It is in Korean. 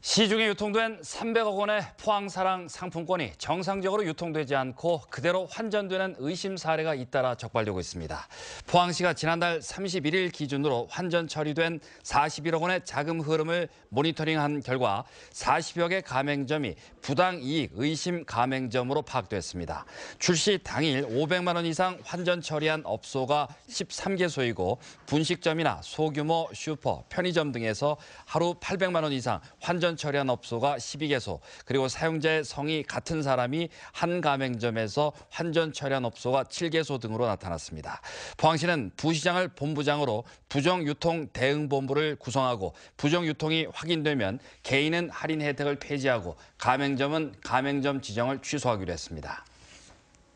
시중에 유통된 300억 원의 포항사랑 상품권이 정상적으로 유통되지 않고 그대로 환전되는 의심 사례가 잇따라 적발되고 있습니다. 포항시가 지난달 31일 기준으로 환전 처리된 41억 원의 자금 흐름을 모니터링한 결과 40여 개 가맹점이 부당 이익 의심 가맹점으로 파악됐습니다. 출시 당일 500만 원 이상 환전 처리한 업소가 13개소이고 분식점이나 소규모 슈퍼, 편의점 등에서 하루 800만 원 이상 환전 운전 처리한 업소가 12개소, 그리고 사용자의 성이 같은 사람이 한 가맹점에서 환전 처리한 업소가 7개소 등으로 나타났습니다. 포항시는 부시장을 본부장으로 부정유통 대응본부를 구성하고 부정유통이 확인되면 개인은 할인 혜택을 폐지하고 가맹점은 가맹점 지정을 취소하기로 했습니다.